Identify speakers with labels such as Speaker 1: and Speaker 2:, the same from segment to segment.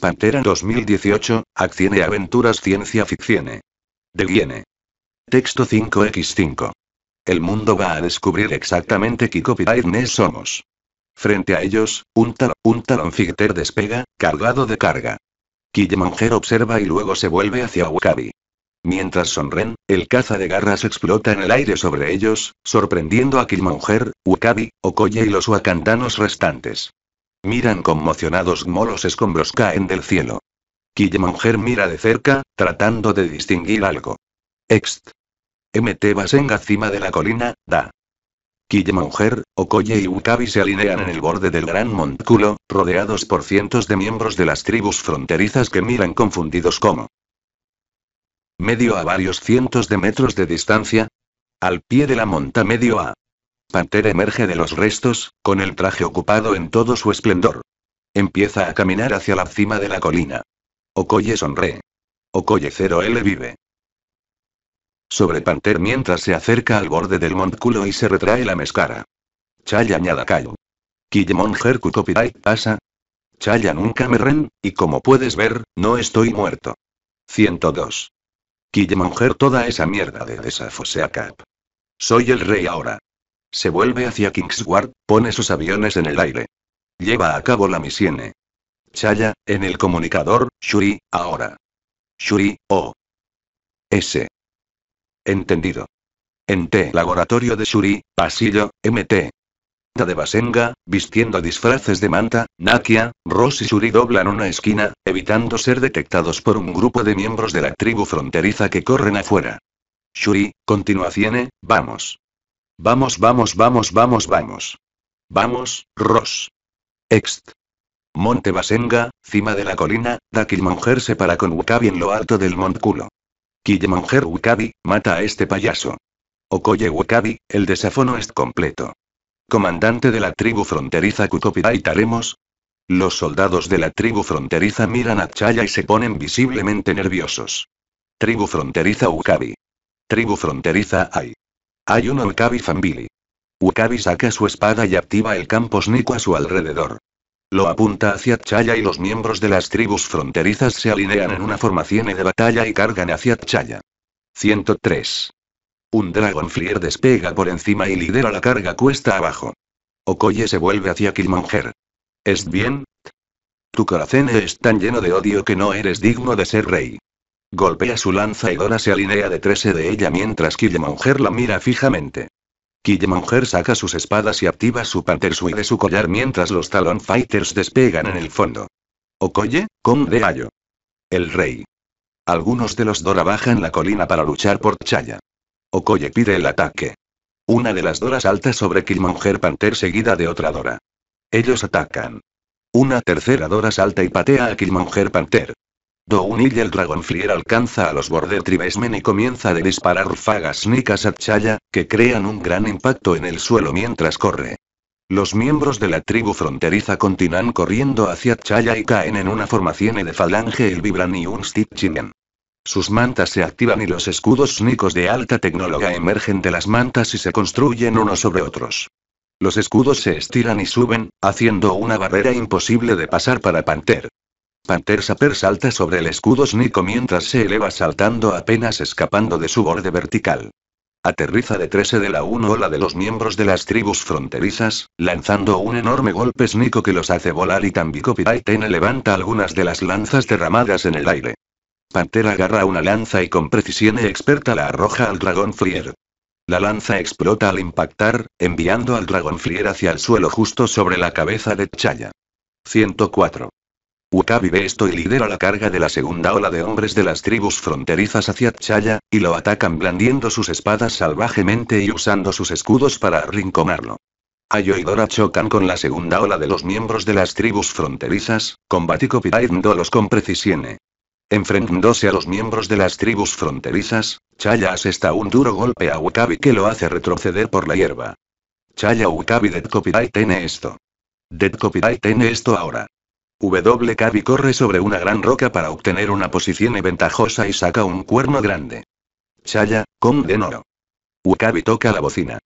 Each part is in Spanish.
Speaker 1: Pantera 2018, Acción y Aventuras Ciencia Ficción. De Texto 5x5. El mundo va a descubrir exactamente qué copyright somos. Frente a ellos, un tal, un despega, cargado de carga. Killemonger observa y luego se vuelve hacia Wakabi. Mientras sonren, el caza de garras explota en el aire sobre ellos, sorprendiendo a Killmonger, Wakabi, Okoye y los wakandanos restantes. Miran conmocionados molos escombros caen del cielo. Mujer mira de cerca, tratando de distinguir algo. Ext. MT Basenga cima de la colina, da. Mujer, Okoye y Ukabi se alinean en el borde del gran montículo, rodeados por cientos de miembros de las tribus fronterizas que miran confundidos como. Medio a varios cientos de metros de distancia. Al pie de la monta medio a Panther emerge de los restos, con el traje ocupado en todo su esplendor. Empieza a caminar hacia la cima de la colina. Okoye sonríe. Okoye 0L vive. Sobre Panther mientras se acerca al borde del montículo y se retrae la mezcara. Chaya ñada Kayu. Herku Copyright pasa. Chaya nunca me ren, y como puedes ver, no estoy muerto. 102. Kijemon toda esa mierda de Cap. Soy el rey ahora. Se vuelve hacia Kingsguard, pone sus aviones en el aire. Lleva a cabo la misión. Chaya, en el comunicador, Shuri, ahora. Shuri, O. S. Entendido. En T. Laboratorio de Shuri, pasillo, MT. Da de Basenga, vistiendo disfraces de manta, Nakia, Ross y Shuri doblan una esquina, evitando ser detectados por un grupo de miembros de la tribu fronteriza que corren afuera. Shuri, continuación, vamos. Vamos, vamos, vamos, vamos, vamos. Vamos, Ross. Ext. Monte Basenga, cima de la colina, Dakimanger se para con Wukabi en lo alto del montculo. Killmonger Wukabi, mata a este payaso. Okoye Wukabi, el desafono es completo. Comandante de la tribu fronteriza y Taremos. Los soldados de la tribu fronteriza miran a Chaya y se ponen visiblemente nerviosos. Tribu fronteriza Wukabi. Tribu fronteriza Ai. Hay un okabi family. ukabi saca su espada y activa el campo Snico a su alrededor. Lo apunta hacia Tchaya y los miembros de las tribus fronterizas se alinean en una formación de batalla y cargan hacia Chaya. 103. Un Dragonflier despega por encima y lidera la carga cuesta abajo. Okoye se vuelve hacia Kilmonger. ¿Es bien? Tu corazón es tan lleno de odio que no eres digno de ser rey. Golpea su lanza y Dora se alinea detrás de ella mientras Killemonger la mira fijamente. Killemonger saca sus espadas y activa su Panther de su collar mientras los Talon Fighters despegan en el fondo. Okoye, con de El rey. Algunos de los Dora bajan la colina para luchar por Chaya. Okoye pide el ataque. Una de las Dora salta sobre Killmonger Panther seguida de otra Dora. Ellos atacan. Una tercera Dora salta y patea a Killmonger Panther y el Dragonflier alcanza a los Border Tribesmen y comienza a disparar fagas nicas a Chaya, que crean un gran impacto en el suelo mientras corre. Los miembros de la tribu fronteriza continúan corriendo hacia Chaya y caen en una formación de falange el Vibran y un Sus mantas se activan y los escudos nicos de alta tecnología emergen de las mantas y se construyen unos sobre otros. Los escudos se estiran y suben, haciendo una barrera imposible de pasar para Panther. Panther Saper salta sobre el escudo Snico mientras se eleva saltando apenas escapando de su borde vertical. Aterriza de 13 de la 1 la de los miembros de las tribus fronterizas, lanzando un enorme golpe Snico que los hace volar y Tambico Tene levanta algunas de las lanzas derramadas en el aire. Pantera agarra una lanza y con precisión experta la arroja al dragón Frier. La lanza explota al impactar, enviando al dragón Frier hacia el suelo justo sobre la cabeza de Chaya. 104. Wakabi ve esto y lidera la carga de la segunda ola de hombres de las tribus fronterizas hacia Chaya, y lo atacan blandiendo sus espadas salvajemente y usando sus escudos para arrinconarlo. Ayo y Dora chocan con la segunda ola de los miembros de las tribus fronterizas, combatico los con precisione. Enfrentándose a los miembros de las tribus fronterizas, Chaya asesta un duro golpe a Wakabi que lo hace retroceder por la hierba. Chaya Wakabi copyright tiene esto. Dead Copyright tiene esto ahora. W. corre sobre una gran roca para obtener una posición ventajosa y saca un cuerno grande. Chaya, con de Noro. toca la bocina.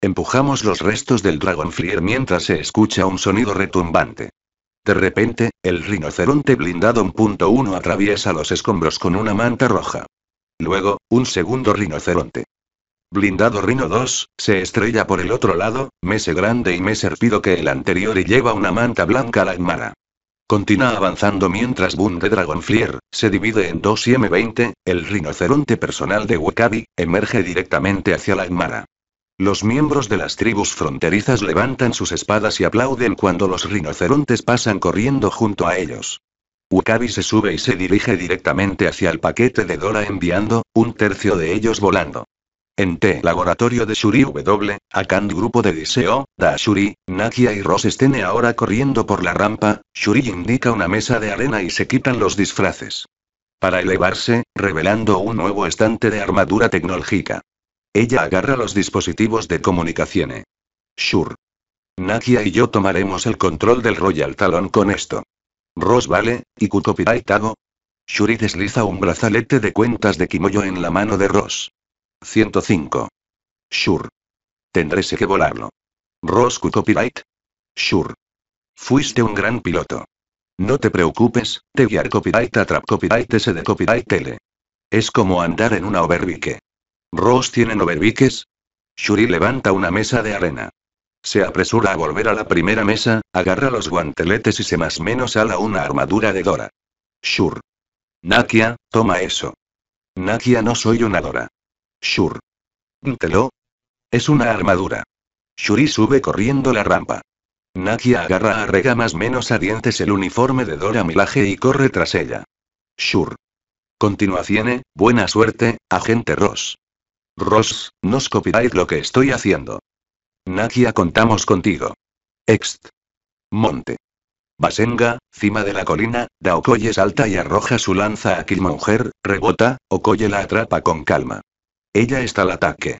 Speaker 1: Empujamos los restos del Dragonflier mientras se escucha un sonido retumbante. De repente, el rinoceronte blindado 1.1 atraviesa los escombros con una manta roja. Luego, un segundo rinoceronte. Blindado Rino 2, se estrella por el otro lado, mese grande y Mese herpido que el anterior y lleva una manta blanca a la enmara. Continúa avanzando mientras Boom de se divide en dos y M20, el rinoceronte personal de Wakabi, emerge directamente hacia la gmara. Los miembros de las tribus fronterizas levantan sus espadas y aplauden cuando los rinocerontes pasan corriendo junto a ellos. Wakabi se sube y se dirige directamente hacia el paquete de Dora enviando, un tercio de ellos volando. En T. Laboratorio de Shuri W, Akan Grupo de Da Shuri, Nakia y Ross estén ahora corriendo por la rampa, Shuri indica una mesa de arena y se quitan los disfraces. Para elevarse, revelando un nuevo estante de armadura tecnológica. Ella agarra los dispositivos de comunicación. Shur. Nakia y yo tomaremos el control del Royal Talon con esto. Ross vale, y Kutopira y Tago. Shuri desliza un brazalete de cuentas de Kimoyo en la mano de Ross. 105. Sure. Tendrése que volarlo. Ross copyright. Sure. Fuiste un gran piloto. No te preocupes, te guiar copyright Trap copyright de copyright L. Es como andar en una overbique. ¿Ross tienen overbiques? Shuri levanta una mesa de arena. Se apresura a volver a la primera mesa, agarra los guanteletes y se más menos ala una armadura de Dora. Shur. Nakia, toma eso. Nakia no soy una Dora. Shur. Ntelo. Es una armadura. Shuri sube corriendo la rampa. Nakia agarra a Rega más menos a dientes el uniforme de Dora Milaje y corre tras ella. Shur. Continuación, eh. buena suerte, agente Ross. Ross, nos copiáis lo que estoy haciendo. Nakia ah, contamos contigo. Ext. Monte. Basenga, cima de la colina, Daokoye salta y arroja su lanza a Kilmonger, rebota, Okoye la atrapa con calma. Ella está al ataque.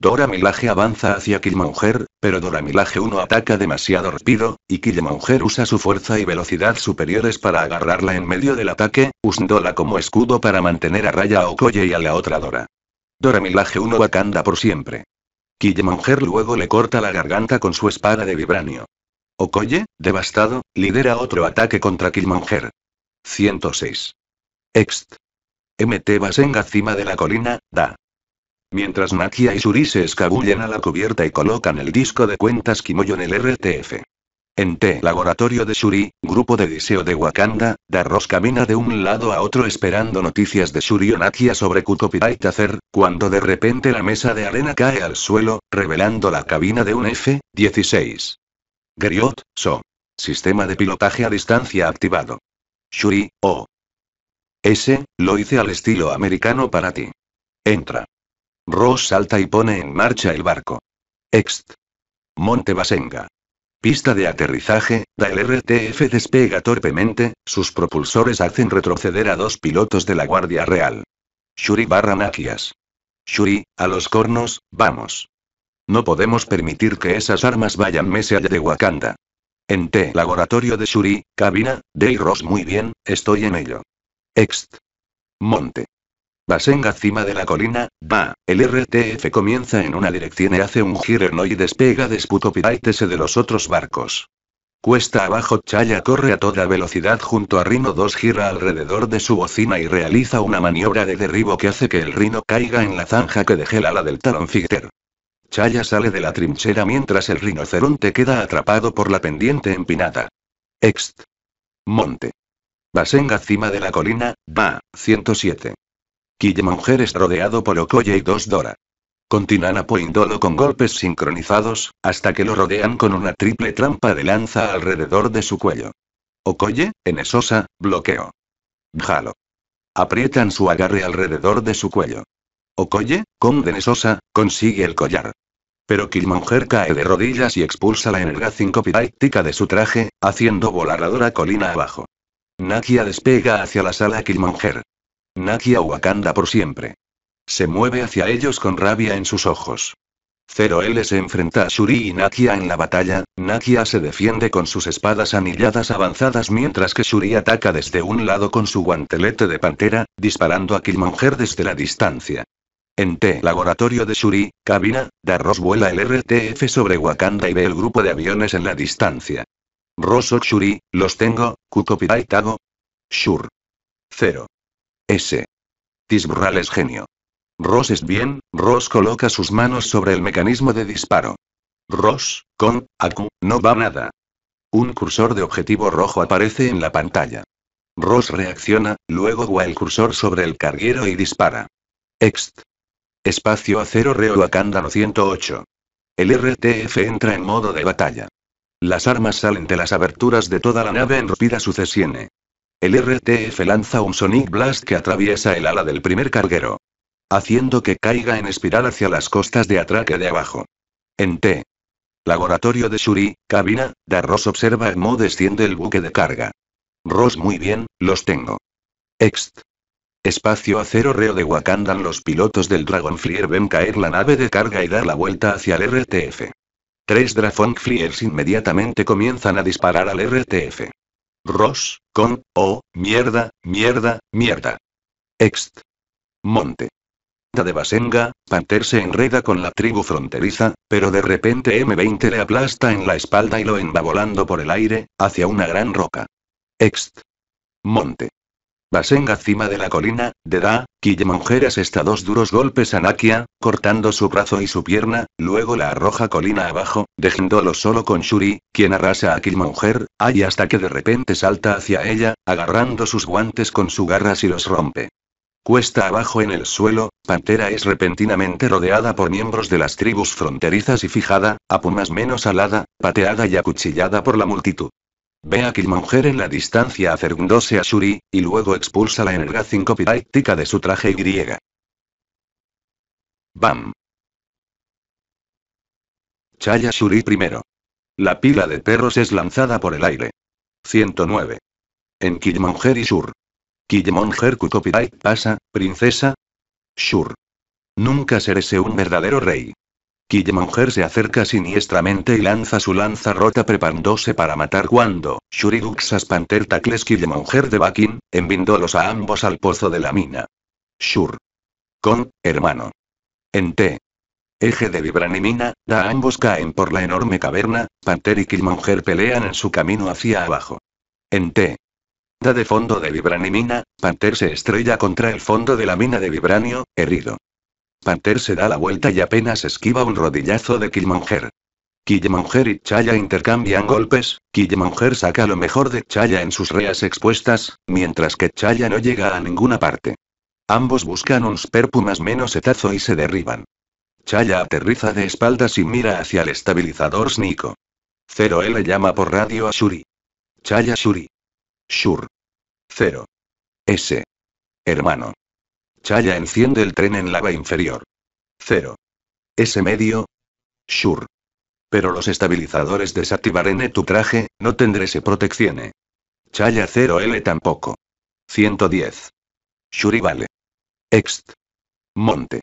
Speaker 1: Dora Milaje avanza hacia Killmonger, pero Dora Milaje 1 ataca demasiado rápido, y Killmonger usa su fuerza y velocidad superiores para agarrarla en medio del ataque, usándola como escudo para mantener a raya a Okoye y a la otra Dora. Dora Milaje 1 Wakanda por siempre. Killmonger luego le corta la garganta con su espada de vibranio. Okoye, devastado, lidera otro ataque contra Killmonger. 106. Ext. MT Basenga cima de la colina, da. Mientras Nakia y Shuri se escabullen a la cubierta y colocan el disco de cuentas Kimoyo en el RTF. En T. Laboratorio de Shuri, grupo de diseo de Wakanda, Darros camina de un lado a otro esperando noticias de Shuri o Nakia sobre Kutopira y hacer cuando de repente la mesa de arena cae al suelo, revelando la cabina de un F-16. Griot, SO. Sistema de pilotaje a distancia activado. Shuri, O. S, lo hice al estilo americano para ti. Entra. Ross salta y pone en marcha el barco. Ext. Monte Basenga. Pista de aterrizaje, el RTF despega torpemente, sus propulsores hacen retroceder a dos pilotos de la Guardia Real. Shuri barra Nakias. Shuri, a los cornos, vamos. No podemos permitir que esas armas vayan más allá de Wakanda. En T. Laboratorio de Shuri, cabina, Day Ross muy bien, estoy en ello. Ext. Monte. Basenga cima de la colina, va, el RTF comienza en una dirección y hace un giro y despega desputo de los otros barcos. Cuesta abajo Chaya corre a toda velocidad junto a Rino 2 gira alrededor de su bocina y realiza una maniobra de derribo que hace que el Rino caiga en la zanja que dejé la ala del Taronfigter. Chaya sale de la trinchera mientras el rinoceronte queda atrapado por la pendiente empinada. Ext. Monte. Basenga cima de la colina, va, 107. Killmonger es rodeado por Okoye y dos Dora. Continúan apoyándolo con golpes sincronizados, hasta que lo rodean con una triple trampa de lanza alrededor de su cuello. Okoye, en esosa, bloqueo. Jalo. Aprietan su agarre alrededor de su cuello. Okoye, con Denesosa, consigue el collar. Pero Killmonger cae de rodillas y expulsa la energía sincopidáctica de su traje, haciendo volar Dora colina abajo. Nakia despega hacia la sala Killmonger. Nakia Wakanda por siempre. Se mueve hacia ellos con rabia en sus ojos. 0L se enfrenta a Shuri y Nakia en la batalla, Nakia se defiende con sus espadas anilladas avanzadas mientras que Shuri ataca desde un lado con su guantelete de pantera, disparando a Killmonger desde la distancia. En T laboratorio de Shuri, cabina, Darros vuela el RTF sobre Wakanda y ve el grupo de aviones en la distancia. Rosok Shuri, los tengo, Kukopi Tago. Shur. Cero. S. Tisbral es genio. Ross es bien, Ross coloca sus manos sobre el mecanismo de disparo. Ross, con, acu no va nada. Un cursor de objetivo rojo aparece en la pantalla. Ross reacciona, luego va el cursor sobre el carguero y dispara. Ext. Espacio acero reo Acándano 108. El RTF entra en modo de batalla. Las armas salen de las aberturas de toda la nave en rápida sucesión. El RTF lanza un Sonic Blast que atraviesa el ala del primer carguero, haciendo que caiga en espiral hacia las costas de atraque de abajo. En T. Laboratorio de Shuri, cabina, Darros observa Mo desciende el buque de carga. Ross muy bien, los tengo. Ext. Espacio acero reo de Wakandan los pilotos del Dragonflier ven caer la nave de carga y dar la vuelta hacia el RTF. Tres Dragonfliers inmediatamente comienzan a disparar al RTF. Ross, con, o mierda, mierda, mierda. Ext. Monte. De Basenga, Panter se enreda con la tribu fronteriza, pero de repente M20 le aplasta en la espalda y lo volando por el aire, hacia una gran roca. Ext. Monte. Basenga cima de la colina, de Da, Monjeras está dos duros golpes a Nakia, cortando su brazo y su pierna, luego la arroja colina abajo, dejándolo solo con Shuri, quien arrasa a Killmonger, ahí hasta que de repente salta hacia ella, agarrando sus guantes con su garras y los rompe. Cuesta abajo en el suelo, Pantera es repentinamente rodeada por miembros de las tribus fronterizas y fijada, a pumas menos alada, pateada y acuchillada por la multitud. Ve a Kidmonger en la distancia acercándose a Shuri, y luego expulsa la energía Copyright de su traje Y. ¡Bam! Chaya Shuri primero. La pila de perros es lanzada por el aire. 109. En Killmonger y Shur. Killmonger Kukopidai pasa, princesa. Shur. Nunca seré un verdadero rey. Killmonger se acerca siniestramente y lanza su lanza rota preparándose para matar cuando, Shuriduxas, Panther tacles Killmonger de Bakin, envindolos a ambos al pozo de la mina. Shur. Con, hermano. En T. Eje de Vibranimina, da ambos caen por la enorme caverna, Panther y Killmonger pelean en su camino hacia abajo. En T. Da de fondo de Vibranimina, Panther se estrella contra el fondo de la mina de Vibranio, herido. Panther se da la vuelta y apenas esquiva un rodillazo de Killmonger. Killmonger y Chaya intercambian golpes, Killmonger saca lo mejor de Chaya en sus reas expuestas, mientras que Chaya no llega a ninguna parte. Ambos buscan un sperpu más menos etazo y se derriban. Chaya aterriza de espaldas y mira hacia el estabilizador Snico. Cero L llama por radio a Shuri. Chaya Shuri. Shur. Cero. S. Hermano. Chaya enciende el tren en lava inferior. 0. Ese medio. Sure. Pero los estabilizadores desactivarán tu traje, no tendré se proteccione. Chaya 0L tampoco. 110. Shuri vale. Ext. Monte.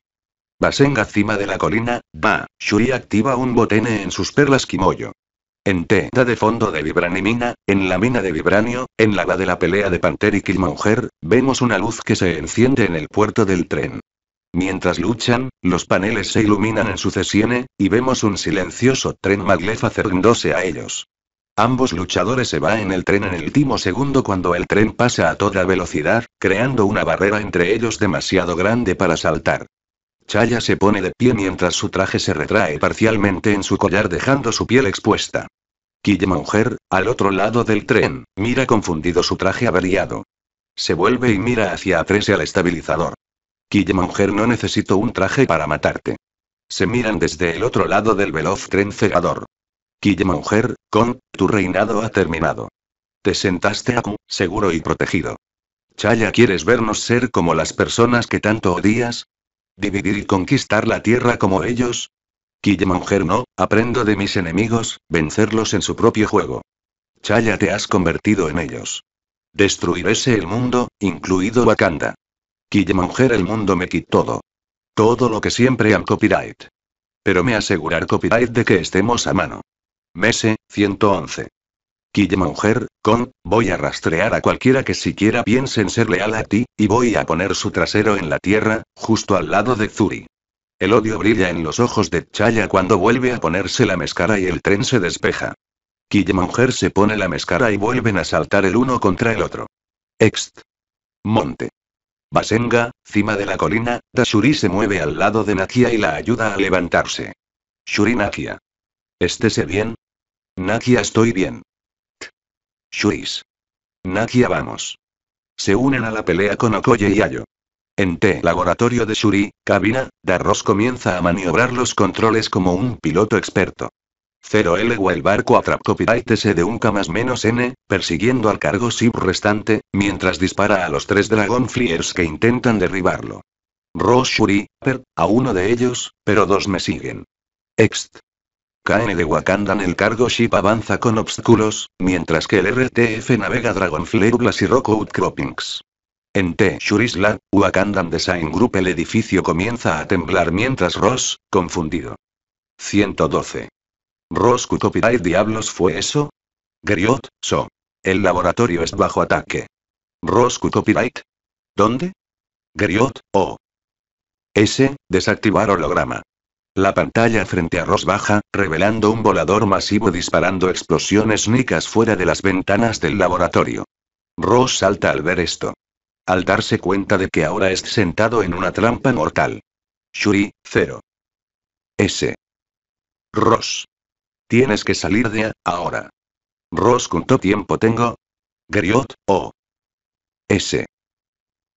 Speaker 1: Basenga cima de la colina, va, Shuri activa un botene en sus perlas kimoyo. En tenda de fondo de Vibranimina, en la mina de Vibranio, en la, va de la pelea de Panther y Kilmonger, vemos una luz que se enciende en el puerto del tren. Mientras luchan, los paneles se iluminan en sucesión, y vemos un silencioso tren Maglev acercándose a ellos. Ambos luchadores se van en el tren en el último segundo cuando el tren pasa a toda velocidad, creando una barrera entre ellos demasiado grande para saltar. Chaya se pone de pie mientras su traje se retrae parcialmente en su collar dejando su piel expuesta. Quillema mujer, al otro lado del tren, mira confundido su traje averiado. Se vuelve y mira hacia atrás y al estabilizador. Quillema mujer no necesito un traje para matarte. Se miran desde el otro lado del veloz tren cegador. Quillema mujer, con, tu reinado ha terminado. Te sentaste seguro y protegido. Chaya, ¿quieres vernos ser como las personas que tanto odias? ¿Dividir y conquistar la tierra como ellos? Mujer no, aprendo de mis enemigos, vencerlos en su propio juego. Chaya te has convertido en ellos. ese el mundo, incluido Wakanda. Mujer el mundo me quitó todo. Todo lo que siempre han copyright. Pero me asegurar copyright de que estemos a mano. Mese, 111 mujer, con, voy a rastrear a cualquiera que siquiera piense en ser leal a ti, y voy a poner su trasero en la tierra, justo al lado de Zuri. El odio brilla en los ojos de Chaya cuando vuelve a ponerse la mezcara y el tren se despeja. mujer se pone la mezcara y vuelven a saltar el uno contra el otro. Ext. Monte. Basenga, cima de la colina, Dashuri se mueve al lado de Nakia y la ayuda a levantarse. Shuri Nakia. Estése bien. Nakia estoy bien. Shuris. Nakia vamos. Se unen a la pelea con Okoye y Ayo. En T laboratorio de Shuri, cabina, Darros comienza a maniobrar los controles como un piloto experto. 0L o el barco atrapó S de un K más menos N, persiguiendo al cargo SIP restante, mientras dispara a los tres Dragonfliers que intentan derribarlo. Shuri, per, a uno de ellos, pero dos me siguen. Ext. KN de Wakandan el cargo ship avanza con obstáculos, mientras que el RTF navega Blast y Rockout Croppings. En T. Shurisla, Wakandan Design Group el edificio comienza a temblar mientras Ross, confundido. 112. Ross Copyright Diablos fue eso? Griot, so. El laboratorio es bajo ataque. Ross Copyright. ¿Dónde? Griot, o. Oh. S. Desactivar holograma. La pantalla frente a Ross baja, revelando un volador masivo disparando explosiones nicas fuera de las ventanas del laboratorio. Ross salta al ver esto. Al darse cuenta de que ahora es sentado en una trampa mortal. Shuri, 0. S. Ross. Tienes que salir de ahora. Ross, ¿cuánto tiempo tengo? Griot, O. S.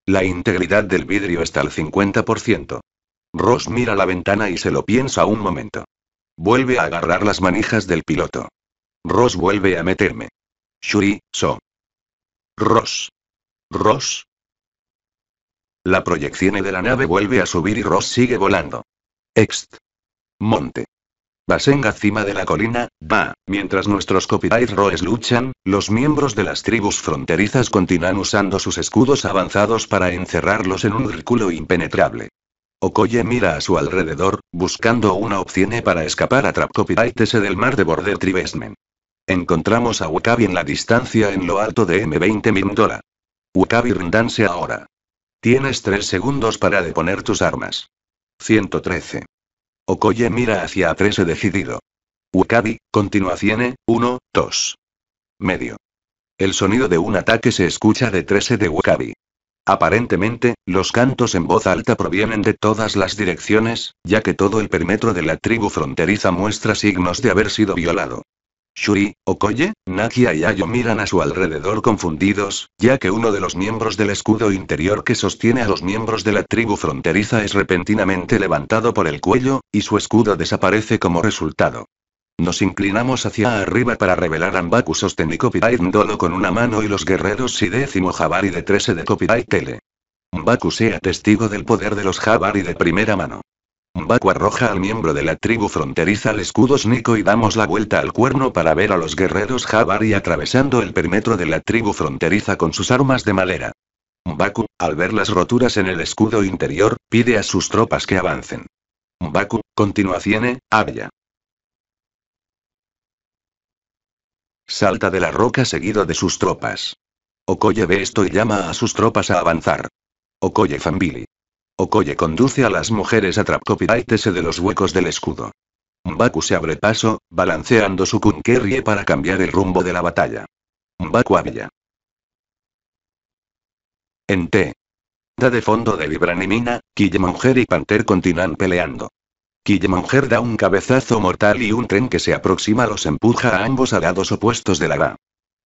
Speaker 1: La integridad del vidrio está al 50%. Ross mira la ventana y se lo piensa un momento. Vuelve a agarrar las manijas del piloto. Ross vuelve a meterme. Shuri, so. Ross. Ross. La proyección de la nave vuelve a subir y Ross sigue volando. Ext. Monte. Basenga cima de la colina, va, mientras nuestros copyright roes luchan, los miembros de las tribus fronterizas continúan usando sus escudos avanzados para encerrarlos en un círculo impenetrable. Okoye mira a su alrededor, buscando una opción para escapar a ese del mar de Border Tribesmen. Encontramos a Wakabi en la distancia en lo alto de M20 Mindola. Wakabi rindanse ahora. Tienes tres segundos para deponer tus armas. 113. Okoye mira hacia A13 decidido. Wakabi, continuación, 1, 2. Medio. El sonido de un ataque se escucha de 13 de Wakabi. Aparentemente, los cantos en voz alta provienen de todas las direcciones, ya que todo el perímetro de la tribu fronteriza muestra signos de haber sido violado. Shuri, Okoye, Nakia y Ayo miran a su alrededor confundidos, ya que uno de los miembros del escudo interior que sostiene a los miembros de la tribu fronteriza es repentinamente levantado por el cuello, y su escudo desaparece como resultado. Nos inclinamos hacia arriba para revelar a Ambaku sostení copyright Ndolo con una mano y los guerreros y décimo Jabari de 13 e de copyright Tele. Mbaku sea testigo del poder de los Jabari de primera mano. Mbaku arroja al miembro de la tribu fronteriza al escudo Snico y damos la vuelta al cuerno para ver a los guerreros Jabari atravesando el perímetro de la tribu fronteriza con sus armas de madera. Mbaku, al ver las roturas en el escudo interior, pide a sus tropas que avancen. Mbaku, continuación, habla. Salta de la roca seguido de sus tropas. Okoye ve esto y llama a sus tropas a avanzar. Okoye Fambili. Okoye conduce a las mujeres a Trapcopiraitese de los huecos del escudo. Mbaku se abre paso, balanceando su kunkerrie para cambiar el rumbo de la batalla. Mbaku habla. En T. Da de fondo de Vibranimina, Kille Mujer y Panther continúan peleando. Killemonger da un cabezazo mortal y un tren que se aproxima los empuja a ambos a lados opuestos de la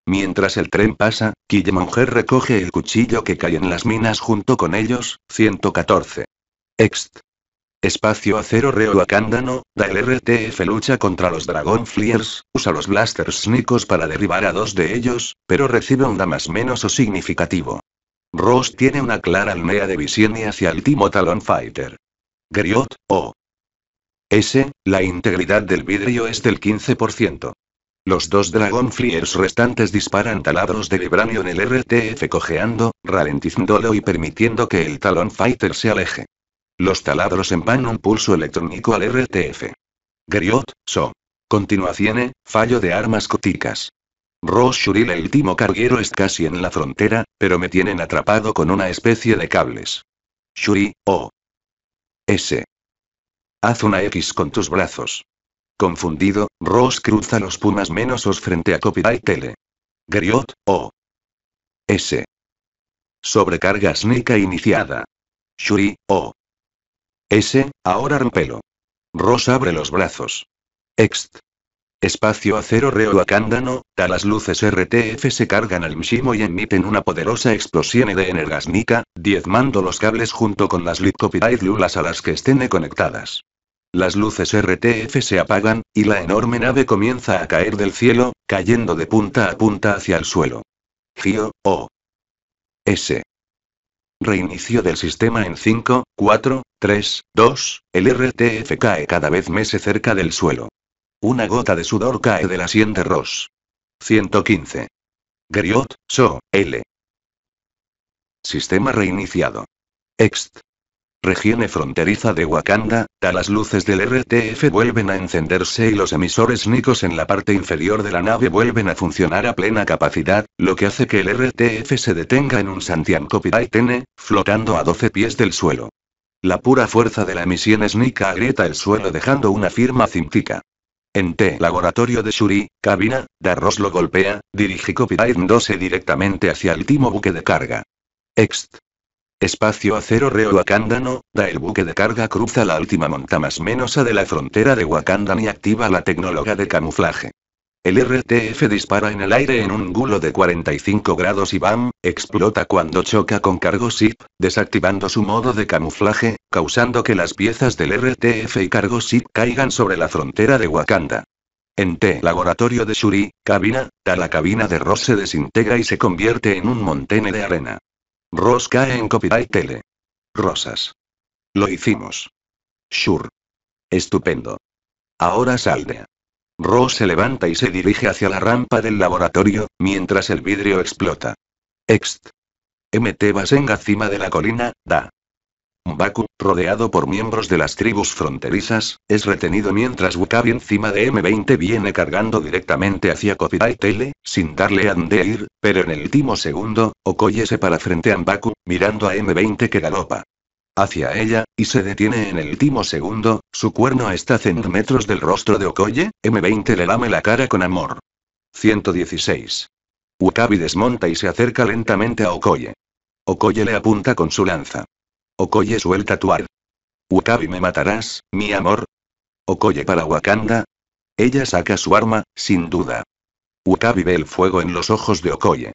Speaker 1: Mientras el tren pasa, Killemonger recoge el cuchillo que cae en las minas junto con ellos, 114. Ext. Espacio cero Reo a da el RTF lucha contra los Dragon Flyers. usa los blasters snicos para derribar a dos de ellos, pero recibe un más menos o significativo. Ross tiene una clara almea de visión y hacia el Timo Talon Fighter. Griot, o, oh, S, la integridad del vidrio es del 15%. Los dos Dragonfliers restantes disparan taladros de vibranio en el RTF cojeando, ralentizándolo y permitiendo que el Talon Fighter se aleje. Los taladros empan un pulso electrónico al RTF. Griot, So. Continuación, fallo de armas Ross Shuri, el último carguero es casi en la frontera, pero me tienen atrapado con una especie de cables. Shuri, O. Oh. S. Haz una X con tus brazos. Confundido, Ross cruza los pumas menosos frente a Copyright Tele. Griot, O. S. Sobrecarga Sneak iniciada. Shuri, O. S, ahora rompelo. Ross abre los brazos. Ext. Espacio acero reo cándano, las luces RTF se cargan al Mshimo y emiten una poderosa explosión de energásmica, diezmando los cables junto con las y lulas a las que estén conectadas. Las luces RTF se apagan, y la enorme nave comienza a caer del cielo, cayendo de punta a punta hacia el suelo. Gio, O. S. Reinicio del sistema en 5, 4, 3, 2, el RTF cae cada vez más cerca del suelo. Una gota de sudor cae de la sien de Ross. 115. Griot, So, L. Sistema reiniciado. Ext. Región fronteriza de Wakanda, a las luces del RTF vuelven a encenderse y los emisores Nicos en la parte inferior de la nave vuelven a funcionar a plena capacidad, lo que hace que el RTF se detenga en un Santianco N, flotando a 12 pies del suelo. La pura fuerza de la emisión Snica agrieta el suelo dejando una firma cintica. En T. Laboratorio de Shuri, cabina, Darros lo golpea, dirige Copyright 12 directamente hacia el último buque de carga. Ext. Espacio acero reo Wakandano, da el buque de carga cruza la última monta más menos a de la frontera de Wakandan y activa la tecnología de camuflaje. El RTF dispara en el aire en un gulo de 45 grados y BAM, explota cuando choca con cargo SIP, desactivando su modo de camuflaje, causando que las piezas del RTF y cargo SIP caigan sobre la frontera de Wakanda. En T. Laboratorio de Shuri, cabina, ta la cabina de Ross se desintegra y se convierte en un montene de arena. Ross cae en copyright tele. Rosas. Lo hicimos. Sure. Estupendo. Ahora salde. Ro se levanta y se dirige hacia la rampa del laboratorio, mientras el vidrio explota. Ext. MT Basenga cima de la colina, da. Mbaku, rodeado por miembros de las tribus fronterizas, es retenido mientras Wukabi encima de M20 viene cargando directamente hacia y Tele, sin darle a ir, pero en el último segundo, Okoye se para frente a Mbaku, mirando a M20 que galopa hacia ella, y se detiene en el último segundo, su cuerno está metros del rostro de Okoye, M20 le lame la cara con amor. 116. Wakabi desmonta y se acerca lentamente a Okoye. Okoye le apunta con su lanza. Okoye suelta tu tuar. Wakabi me matarás, mi amor. Okoye para Wakanda. Ella saca su arma, sin duda. Wakabi ve el fuego en los ojos de Okoye.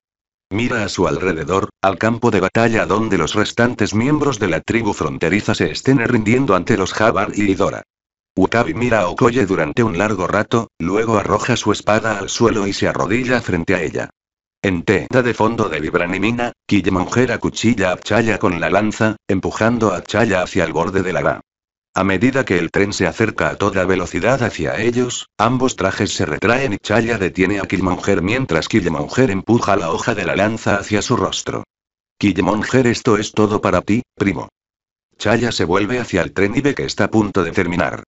Speaker 1: Mira a su alrededor, al campo de batalla donde los restantes miembros de la tribu fronteriza se estén rindiendo ante los Jabar y Idora. Ukavi mira a Okoye durante un largo rato, luego arroja su espada al suelo y se arrodilla frente a ella. En teta de fondo de Vibranimina, Kiyemonger cuchilla a Chaya con la lanza, empujando a Chaya hacia el borde de la a medida que el tren se acerca a toda velocidad hacia ellos, ambos trajes se retraen y Chaya detiene a Killmonger mientras Killmonger empuja la hoja de la lanza hacia su rostro. Killmonger, esto es todo para ti, primo. Chaya se vuelve hacia el tren y ve que está a punto de terminar.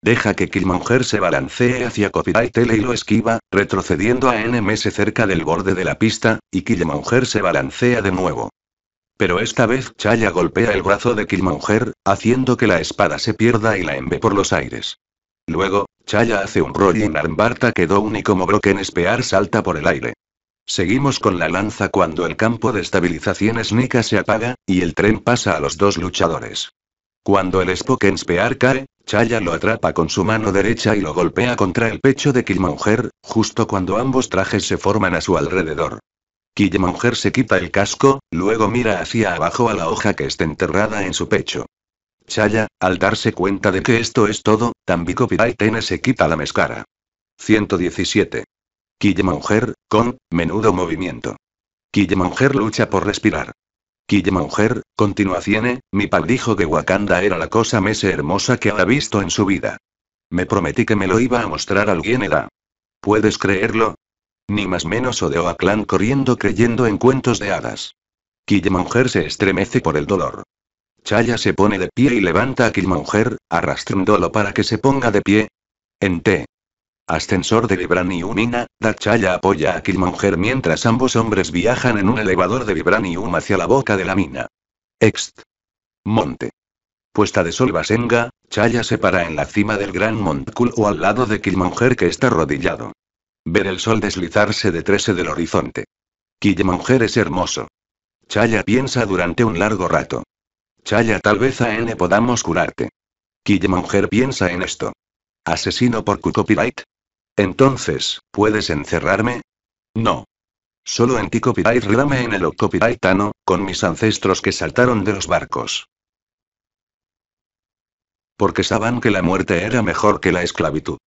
Speaker 1: Deja que Killmonger se balancee hacia Copyright L y lo esquiva, retrocediendo a NMS cerca del borde de la pista, y Killmonger se balancea de nuevo. Pero esta vez Chaya golpea el brazo de Killmonger, haciendo que la espada se pierda y la embe por los aires. Luego, Chaya hace un rolling armbarta quedó único como Broken Spear salta por el aire. Seguimos con la lanza cuando el campo de estabilización Snika se apaga, y el tren pasa a los dos luchadores. Cuando el Spoken Spear cae, Chaya lo atrapa con su mano derecha y lo golpea contra el pecho de Killmonger, justo cuando ambos trajes se forman a su alrededor. Killemonger se quita el casco, luego mira hacia abajo a la hoja que está enterrada en su pecho. Chaya, al darse cuenta de que esto es todo, y tiene se quita la mezcara. 117. Killemonger, con, menudo movimiento. Killemonger lucha por respirar. Killemonger, Mujer, continuación, mi pal dijo que Wakanda era la cosa más hermosa que ha visto en su vida. Me prometí que me lo iba a mostrar alguien edad. ¿Puedes creerlo? Ni más menos odeó a Clan corriendo creyendo en cuentos de hadas. Killmonger se estremece por el dolor. Chaya se pone de pie y levanta a Killmonger, arrastrándolo para que se ponga de pie. En T. Ascensor de Da Chaya apoya a Killmonger mientras ambos hombres viajan en un elevador de Vibranium hacia la boca de la mina. Ext. Monte. Puesta de sol Basenga, Chaya se para en la cima del gran o al lado de Killmonger que está arrodillado. Ver el sol deslizarse de trece del horizonte. Mujer es hermoso. Chaya piensa durante un largo rato. Chaya, tal vez a N podamos curarte. Mujer piensa en esto. ¿Asesino por copyright? Entonces, ¿puedes encerrarme? No. Solo en ti copyright en el copyrightano, con mis ancestros que saltaron de los barcos. Porque saben que la muerte era mejor que la esclavitud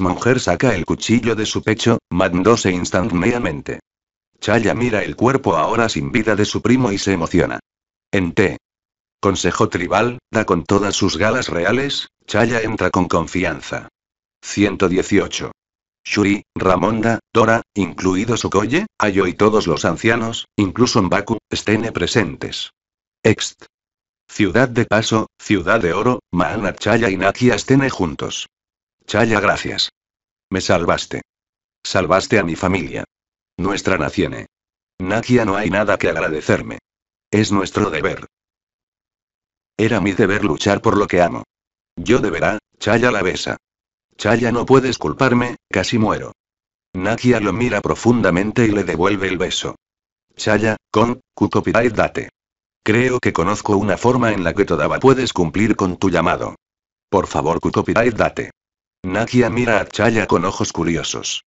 Speaker 1: mujer saca el cuchillo de su pecho, matándose instantáneamente. Chaya mira el cuerpo ahora sin vida de su primo y se emociona. En T. Consejo tribal, da con todas sus galas reales, Chaya entra con confianza. 118. Shuri, Ramonda, Dora, incluido Sokoye, Ayo y todos los ancianos, incluso Mbaku, estén presentes. Ext. Ciudad de Paso, Ciudad de Oro, Maana Chaya y Nakia estén juntos. Chaya, gracias. Me salvaste. Salvaste a mi familia. Nuestra nación. Eh. Nakia no hay nada que agradecerme. Es nuestro deber. Era mi deber luchar por lo que amo. Yo deberá, Chaya la besa. Chaya no puedes culparme, casi muero. Nakia lo mira profundamente y le devuelve el beso. Chaya, con, Kukopirai date. Creo que conozco una forma en la que todavía puedes cumplir con tu llamado. Por favor, Kukopirai date. Nakia mira a Chaya con ojos curiosos.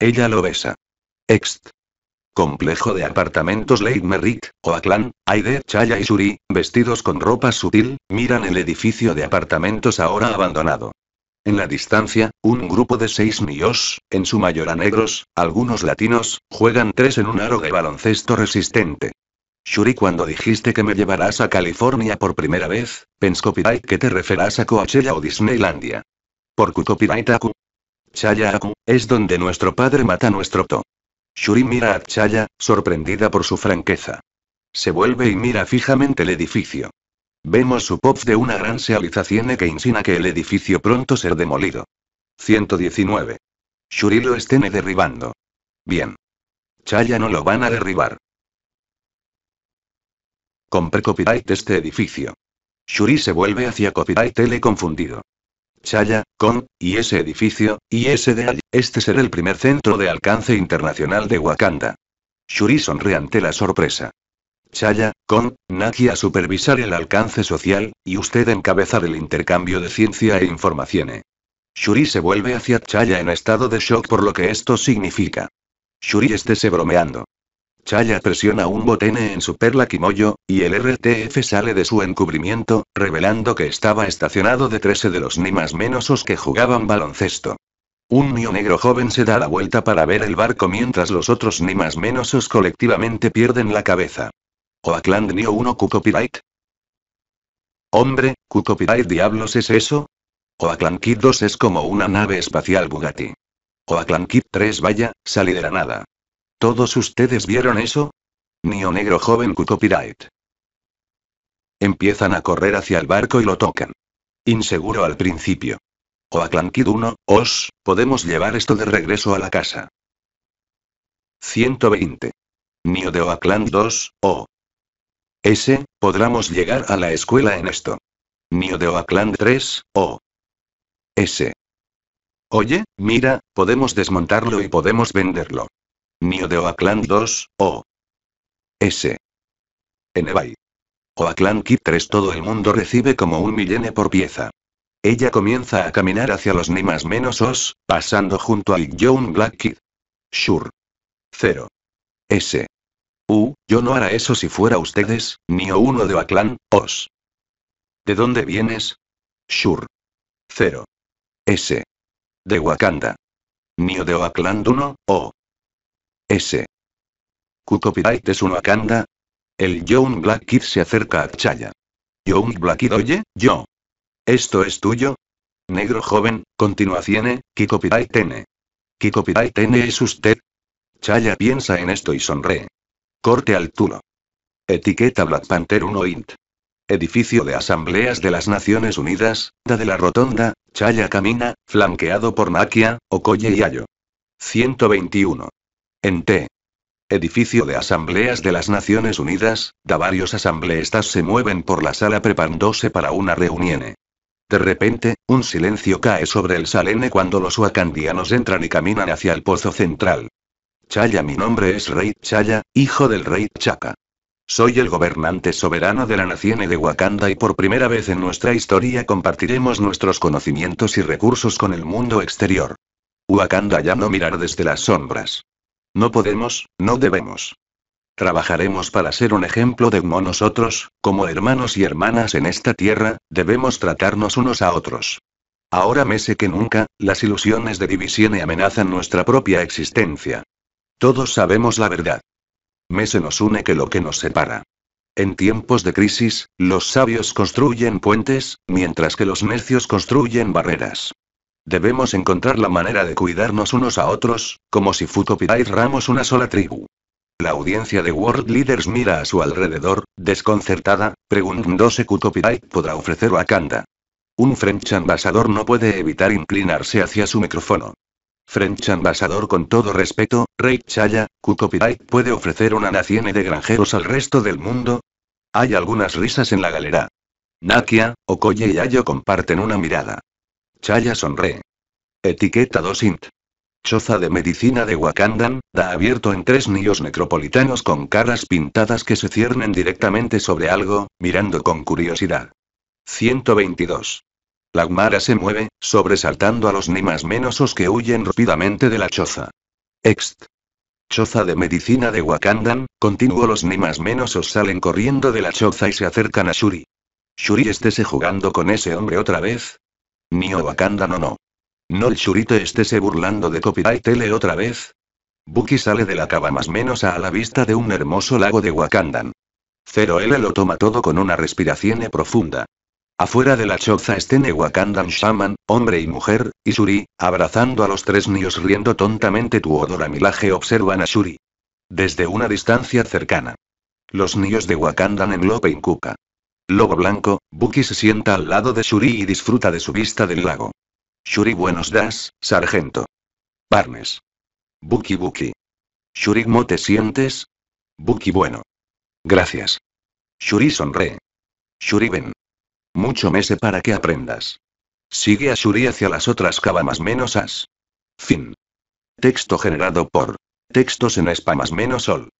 Speaker 1: Ella lo besa. Ext. Complejo de apartamentos Lake Merritt, Oakland, Aide, Chaya y Shuri, vestidos con ropa sutil, miran el edificio de apartamentos ahora abandonado. En la distancia, un grupo de seis niños, en su mayoría negros, algunos latinos, juegan tres en un aro de baloncesto resistente. Shuri, cuando dijiste que me llevarás a California por primera vez, pensó que te referás a Coachella o Disneylandia. Por copyright Aku. Chaya Aku, es donde nuestro padre mata a nuestro To. Shuri mira a Chaya, sorprendida por su franqueza. Se vuelve y mira fijamente el edificio. Vemos su pop de una gran sealización que insina que el edificio pronto será demolido. 119. Shuri lo estén derribando. Bien. Chaya no lo van a derribar. Compré copyright este edificio. Shuri se vuelve hacia copyright L confundido. Chaya, con, y ese edificio, y ese de allí, este será el primer centro de alcance internacional de Wakanda. Shuri sonríe ante la sorpresa. Chaya, con, Naki a supervisar el alcance social, y usted encabezar el intercambio de ciencia e información. Shuri se vuelve hacia Chaya en estado de shock por lo que esto significa. Shuri se bromeando. Chaya presiona un botene en su perla kimoyo, y el RTF sale de su encubrimiento, revelando que estaba estacionado de 13 de los ni más menosos que jugaban baloncesto. Un niño negro joven se da la vuelta para ver el barco mientras los otros ni más menosos colectivamente pierden la cabeza. Oakland Nio 1 Copyright. Hombre, ¿cu diablos es eso? Oakland Kid 2 es como una nave espacial Bugatti. Oakland Kid 3 vaya, salí de la nada. ¿Todos ustedes vieron eso? Nio negro joven cu copyright. Empiezan a correr hacia el barco y lo tocan. Inseguro al principio. Kid 1, os, podemos llevar esto de regreso a la casa. 120. Nio de Oakland 2, o. S, podremos llegar a la escuela en esto. Nio de Oakland 3, o. S. Oye, mira, podemos desmontarlo y podemos venderlo. Nio de Oakland 2, O. S. En eBay. Oakland Kid 3 todo el mundo recibe como un millene por pieza. Ella comienza a caminar hacia los Nimas más menos os, pasando junto a John Black Kid. Sure. 0. S. U yo no hará eso si fuera ustedes, ni o uno de Oakland, os. ¿De dónde vienes? Sure. 0. S. De Wakanda. Ni de Oakland 1, o. S. ¿Qué copyright es una canda. El Young Black Kid se acerca a Chaya. Young Black Kid oye, yo. ¿Esto es tuyo? Negro joven, continuación, ¿qué copyright tiene? ¿Qué copyright tiene es usted? Chaya piensa en esto y sonríe. Corte al tulo. Etiqueta Black Panther 1 int. Edificio de Asambleas de las Naciones Unidas, da de la Rotonda, Chaya camina, flanqueado por Nakia, Okoye y Ayo. 121. En T. Edificio de Asambleas de las Naciones Unidas, da varios asambleístas se mueven por la sala preparándose para una reunión. De repente, un silencio cae sobre el salene cuando los wakandianos entran y caminan hacia el pozo central. Chaya, mi nombre es Rey Chaya, hijo del rey Chaka. Soy el gobernante soberano de la nación de Wakanda y por primera vez en nuestra historia compartiremos nuestros conocimientos y recursos con el mundo exterior. Wakanda ya no mirar desde las sombras. No podemos, no debemos. Trabajaremos para ser un ejemplo de cómo nosotros, como hermanos y hermanas en esta tierra, debemos tratarnos unos a otros. Ahora me sé que nunca, las ilusiones de división amenazan nuestra propia existencia. Todos sabemos la verdad. Me nos une que lo que nos separa. En tiempos de crisis, los sabios construyen puentes, mientras que los necios construyen barreras. Debemos encontrar la manera de cuidarnos unos a otros, como si ramos una sola tribu. La audiencia de World Leaders mira a su alrededor, desconcertada, preguntándose Kutopidai podrá ofrecer a Kanda. Un French Ambassador no puede evitar inclinarse hacia su micrófono. French Ambassador con todo respeto, Rey Chaya, Kutopidai puede ofrecer una nación de granjeros al resto del mundo. Hay algunas risas en la galera. Nakia, Okoye y Ayo comparten una mirada. Chaya sonre. Etiqueta 2 int. Choza de medicina de Wakandan, da abierto en tres niños metropolitanos con caras pintadas que se ciernen directamente sobre algo, mirando con curiosidad. 122. La se mueve, sobresaltando a los ni menosos que huyen rápidamente de la choza. Ext. Choza de medicina de Wakandan, Continuo los ni menosos salen corriendo de la choza y se acercan a Shuri. Shuri estese jugando con ese hombre otra vez, Nio Wakanda no no. No el churite estése burlando de copyright Tele otra vez. Buki sale de la cava más menos a la vista de un hermoso lago de Wakandan. Cero L lo toma todo con una respiración profunda. Afuera de la choza estén Wakandan Shaman, hombre y mujer, y Shuri, abrazando a los tres niños riendo tontamente tu odor a milaje observan a Shuri. Desde una distancia cercana. Los niños de Wakandan en Lope Lobo blanco, Buki se sienta al lado de Shuri y disfruta de su vista del lago. Shuri buenos das, sargento. Barnes. Buki Buki. Shuri ¿cómo te sientes? Buki bueno. Gracias. Shuri sonríe. Shuri ven. Mucho mese para que aprendas. Sigue a Shuri hacia las otras cabamas menos as. Fin. Texto generado por. Textos en espamas menos sol.